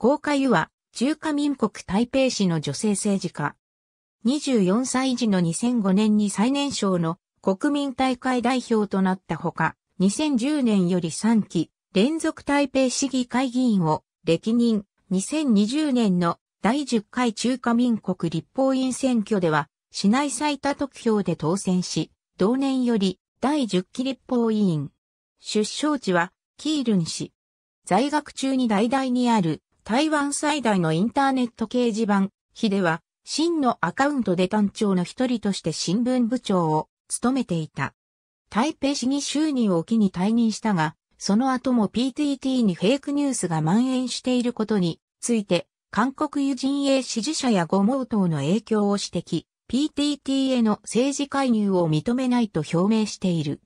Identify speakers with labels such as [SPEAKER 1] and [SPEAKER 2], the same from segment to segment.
[SPEAKER 1] 高華は、中華民国台北市の女性政治家。24歳時の2005年に最年少の国民大会代表となったほか、2010年より3期、連続台北市議会議員を歴任、2020年の第10回中華民国立法院選挙では、市内最多得票で当選し、同年より第10期立法委員。出生地は、キールン市。在学中に代々にある台湾最大のインターネット掲示板、ヒでは、真のアカウントで単調の一人として新聞部長を務めていた。台北市議就任を機に退任したが、その後も PTT にフェイクニュースが蔓延していることについて、韓国友人営支持者やご毛党の影響を指摘、PTT への政治介入を認めないと表明している。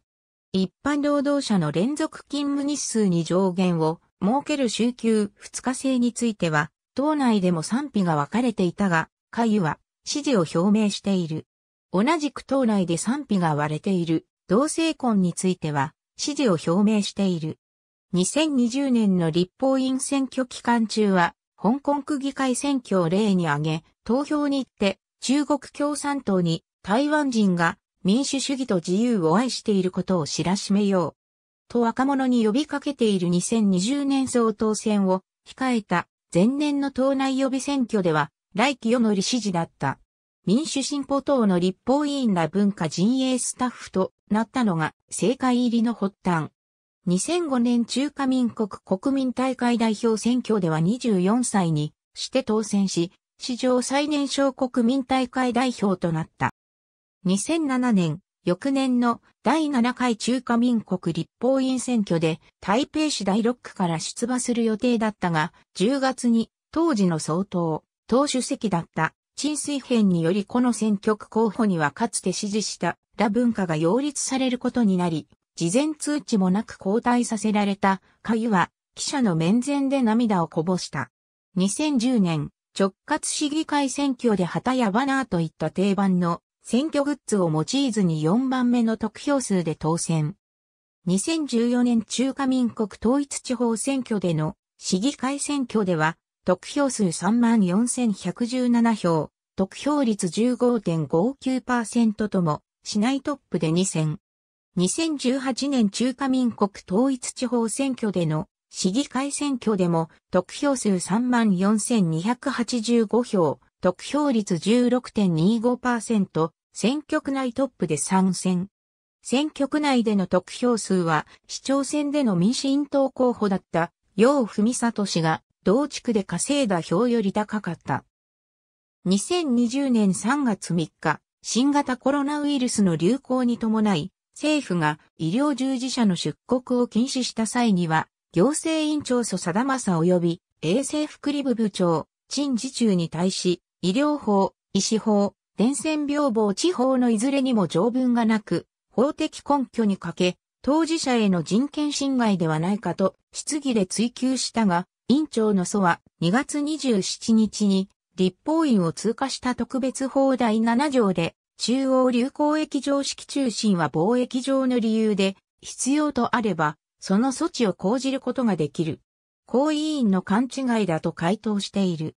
[SPEAKER 1] 一般労働者の連続勤務日数に上限を設ける週休2日制については、党内でも賛否が分かれていたが、会は支持を表明している。同じく党内で賛否が割れている同性婚については支持を表明している。2020年の立法院選挙期間中は、香港区議会選挙を例に挙げ、投票に行って中国共産党に台湾人が民主主義と自由を愛していることを知らしめようと若者に呼びかけている2020年総統選を控えた前年の党内予備選挙では来期世の理支持だった。民主進歩党の立法委員ら文化陣営スタッフとなったのが政界入りの発端。2005年中華民国国民大会代表選挙では24歳にして当選し、史上最年少国民大会代表となった。2007年、翌年の第7回中華民国立法院選挙で台北市第6区から出馬する予定だったが、10月に当時の総統、党主席だった陳水編によりこの選挙区候補にはかつて支持したラ文化が擁立されることになり、事前通知もなく交代させられた会ゆは記者の面前で涙をこぼした。2010年、直轄市議会選挙で旗やバナーといった定番の選挙グッズを用いずに4番目の得票数で当選。2014年中華民国統一地方選挙での市議会選挙では、得票数34,117票、得票率15.59%とも、市内トップで2選。2018年中華民国統一地方選挙での市議会選挙でも得票数34,285票、得票率16.25%、選挙区内トップで参戦。選挙区内での得票数は、市長選での民進党候補だった、楊文里氏が、同地区で稼いだ票より高かった。2020年3月3日、新型コロナウイルスの流行に伴い、政府が医療従事者の出国を禁止した際には、行政院長蘇貞正及び衛生福利部部長、陳時中に対し、医療法、医師法、伝染病法地方のいずれにも条文がなく、法的根拠に欠け、当事者への人権侵害ではないかと質疑で追及したが、院長の祖は2月27日に立法院を通過した特別法第7条で、中央流行疫常識中心は貿易上の理由で、必要とあれば、その措置を講じることができる。行為委員の勘違いだと回答している。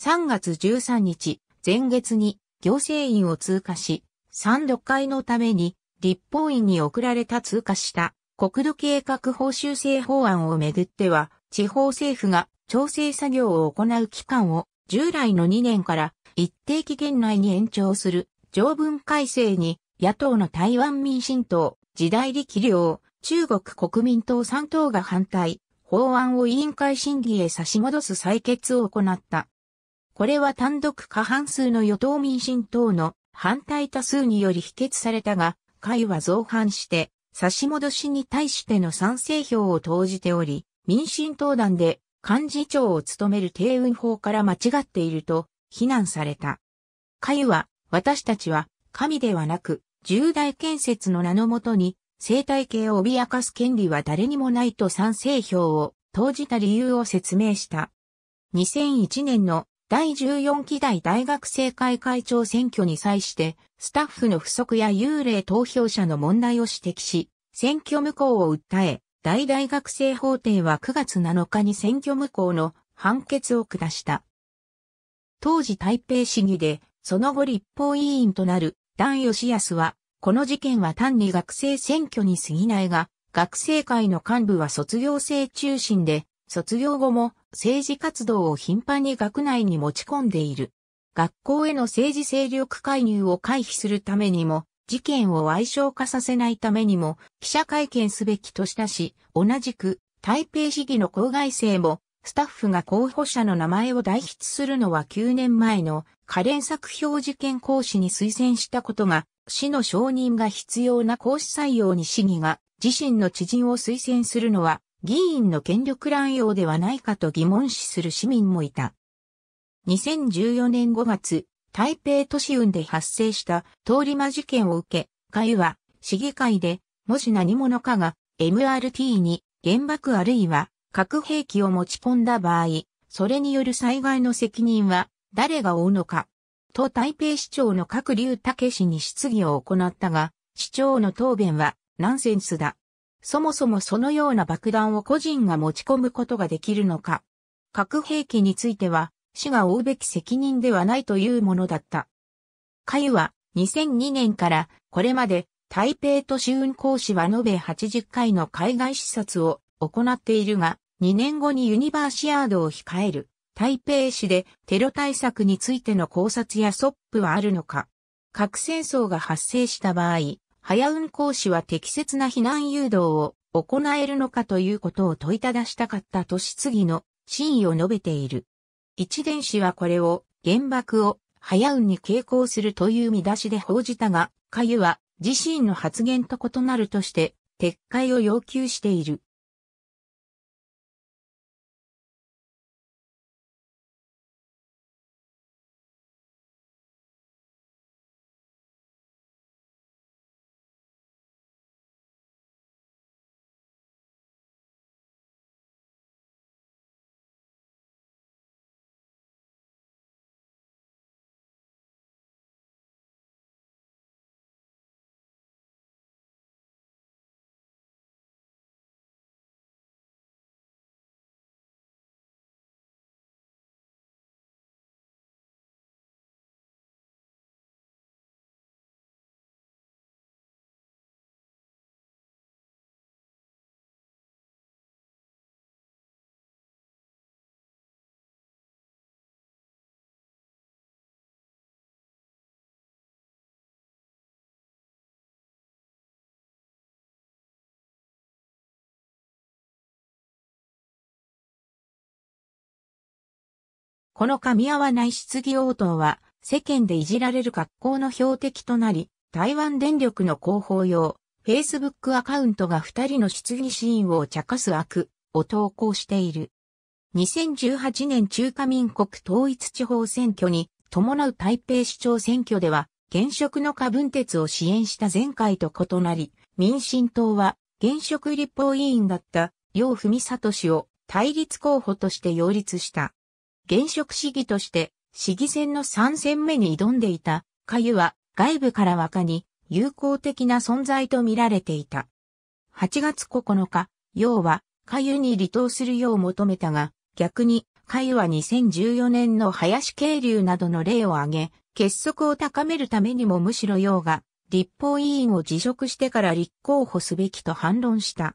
[SPEAKER 1] 3月13日、前月に行政院を通過し、3度会のために立法院に送られた通過した国土計画法修正法案をめぐっては、地方政府が調整作業を行う期間を従来の2年から一定期限内に延長する条文改正に野党の台湾民進党、時代力量、中国国民党3党が反対、法案を委員会審議へ差し戻す採決を行った。これは単独過半数の与党民進党の反対多数により否決されたが、会は造反して、差し戻しに対しての賛成票を投じており、民進党団で幹事長を務める定運法から間違っていると非難された。会は、私たちは神ではなく、重大建設の名のもとに生態系を脅かす権利は誰にもないと賛成票を投じた理由を説明した。2001年の第14期代大学生会会長選挙に際して、スタッフの不足や幽霊投票者の問題を指摘し、選挙無効を訴え、大大学生法廷は9月7日に選挙無効の判決を下した。当時台北市議で、その後立法委員となる、段吉康は、この事件は単に学生選挙に過ぎないが、学生会の幹部は卒業生中心で、卒業後も政治活動を頻繁に学内に持ち込んでいる。学校への政治勢力介入を回避するためにも、事件を矮小化させないためにも、記者会見すべきとしたし、同じく、台北市議の公害生も、スタッフが候補者の名前を代筆するのは9年前の可憐作表事件講師に推薦したことが、市の承認が必要な講師採用に市議が自身の知人を推薦するのは議員の権力乱用ではないかと疑問視する市民もいた。2014年5月、台北都市運で発生した通り魔事件を受け、会は市議会で、もし何者かが MRT に原爆あるいは核兵器を持ち込んだ場合、それによる災害の責任は誰が負うのか、と台北市長の各竜武氏に質疑を行ったが、市長の答弁はナンセンスだ。そもそもそのような爆弾を個人が持ち込むことができるのか。核兵器については、死が負うべき責任ではないというものだった。かゆは2002年からこれまで台北都市運行士は延べ80回の海外視察を行っているが、2年後にユニバーシアードを控える台北市でテロ対策についての考察やソップはあるのか。核戦争が発生した場合、早運講師は適切な避難誘導を行えるのかということを問いただしたかったとし次の真意を述べている。一伝子はこれを原爆を早運に傾向するという見出しで報じたが、かゆは自身の発言と異なるとして撤回を要求している。この噛み合わない質疑応答は、世間でいじられる格好の標的となり、台湾電力の広報用、Facebook アカウントが2人の質疑シーンを茶化す悪を投稿している。2018年中華民国統一地方選挙に伴う台北市長選挙では、現職の下分鉄を支援した前回と異なり、民進党は現職立法委員だった楊文里氏を対立候補として擁立した。現職市議として市議選の3戦目に挑んでいた、かゆは外部から若に友好的な存在と見られていた。8月9日、要は、かゆに離党するよう求めたが、逆に、かゆは2014年の林渓流などの例を挙げ、結束を高めるためにもむしろ要が、立法委員を辞職してから立候補すべきと反論した。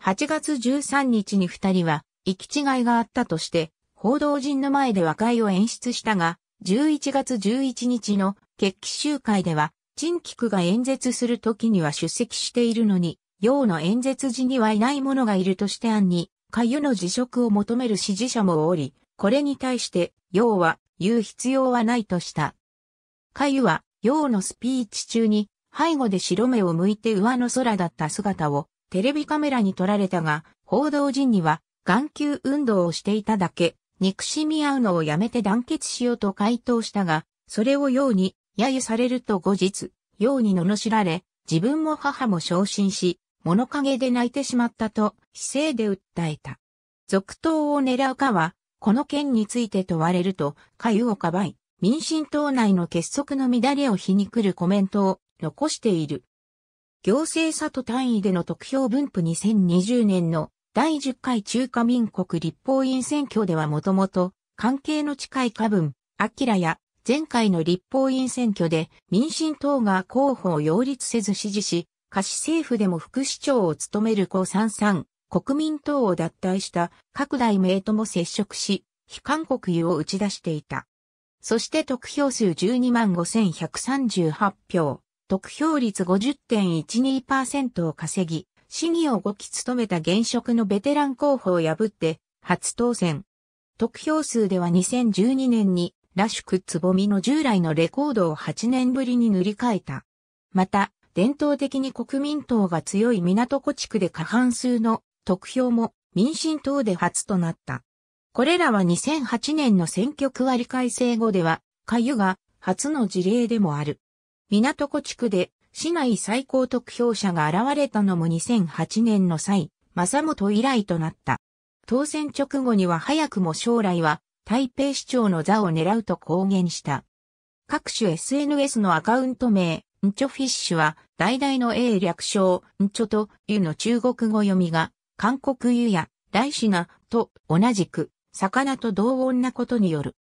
[SPEAKER 1] 8月13日に二人は、行き違いがあったとして、報道陣の前で和解を演出したが、11月11日の決起集会では、陳菊が演説する時には出席しているのに、陽の演説時にはいない者がいるとして案に、かゆの辞職を求める支持者もおり、これに対して、楊は、言う必要はないとした。かゆは、陽のスピーチ中に、背後で白目を向いて上の空だった姿を、テレビカメラに撮られたが、報道陣には、眼球運動をしていただけ、憎しみ合うのをやめて団結しようと回答したが、それをように、揶揄されると後日、ように罵られ、自分も母も昇進し、物陰で泣いてしまったと、姿勢で訴えた。続投を狙うかは、この件について問われると、かゆをかばい、民進党内の結束の乱れを皮肉るコメントを残している。行政差と単位での得票分布2020年の第10回中華民国立法院選挙ではもともと関係の近い家分、アキラや前回の立法院選挙で民進党が候補を擁立せず支持し、貸政府でも副市長を務める江三三、国民党を脱退した各大名とも接触し、非韓国油を打ち出していた。そして得票数12万5138票、得票率50.12%を稼ぎ、市議を5期務めた現職のベテラン候補を破って初当選。得票数では2012年にラシュクつぼみの従来のレコードを8年ぶりに塗り替えた。また、伝統的に国民党が強い港湖地区で過半数の得票も民進党で初となった。これらは2008年の選挙区割り改正後では、かゆが初の事例でもある。港湖地区で市内最高得票者が現れたのも2008年の際、正本以来となった。当選直後には早くも将来は台北市長の座を狙うと公言した。各種 SNS のアカウント名、んチョフィッシュは、代々の A 略称、んチョと、ユの中国語読みが、韓国ユや、大志が、と、同じく、魚と同音なことによる。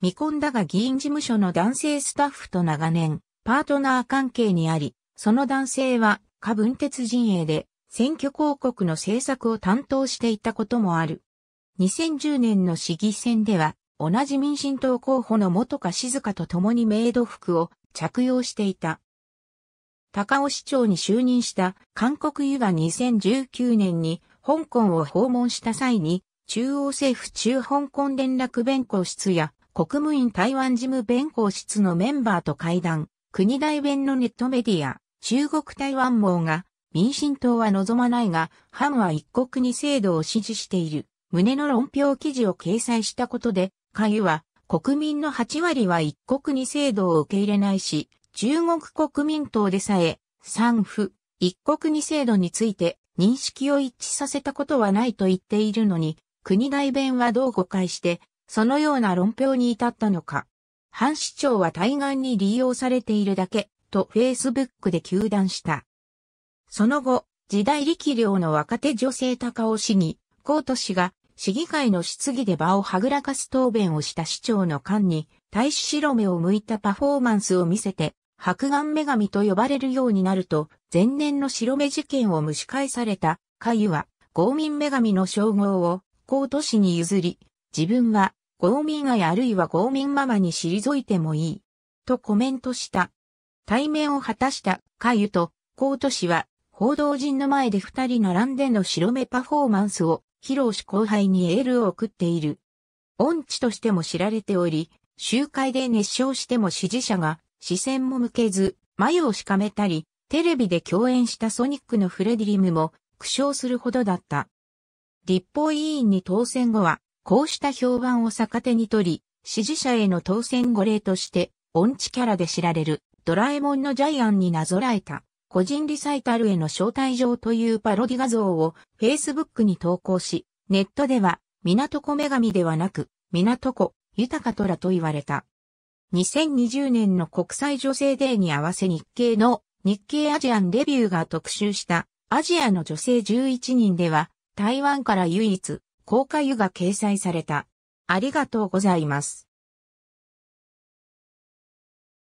[SPEAKER 1] 見込んだが議員事務所の男性スタッフと長年、パートナー関係にあり、その男性は、下文鉄陣営で、選挙広告の制作を担当していたこともある。2010年の市議選では、同じ民進党候補の元か静香と共にメイド服を着用していた。高尾市長に就任した韓国湯が2019年に香港を訪問した際に、中央政府中香港連絡弁公室や国務院台湾事務弁公室のメンバーと会談。国大弁のネットメディア、中国台湾網が、民進党は望まないが、反は一国二制度を支持している、旨の論評記事を掲載したことで、ゆは、国民の8割は一国二制度を受け入れないし、中国国民党でさえ、産婦、一国二制度について認識を一致させたことはないと言っているのに、国大弁はどう誤解して、そのような論評に至ったのか。半市長は対岸に利用されているだけ、とフェイスブックで求断した。その後、時代力量の若手女性高尾市議、コート氏が、市議会の質疑で場をはぐらかす答弁をした市長の間に、大使白目を向いたパフォーマンスを見せて、白眼女神と呼ばれるようになると、前年の白目事件を蒸し返された、かゆは、豪民女神の称号を、コート氏に譲り、自分は、ゴーミン愛あるいはゴーミンママに退いてもいい。とコメントした。対面を果たしたカユとコート氏は報道陣の前で二人並んでの白目パフォーマンスを披露し後輩にエールを送っている。音痴としても知られており、集会で熱唱しても支持者が視線も向けず、眉をしかめたり、テレビで共演したソニックのフレディリムも苦笑するほどだった。立法委員に当選後は、こうした評判を逆手に取り、支持者への当選語例として、音痴キャラで知られる、ドラえもんのジャイアンになぞらえた、個人リサイタルへの招待状というパロディ画像を Facebook に投稿し、ネットでは、港子女神ではなく、港子、豊か虎と言われた。2020年の国際女性デーに合わせ日経の日経アジアンレビューが特集したアジアの女性11人では台湾から唯一高架湯が掲載された。ありがとうございます。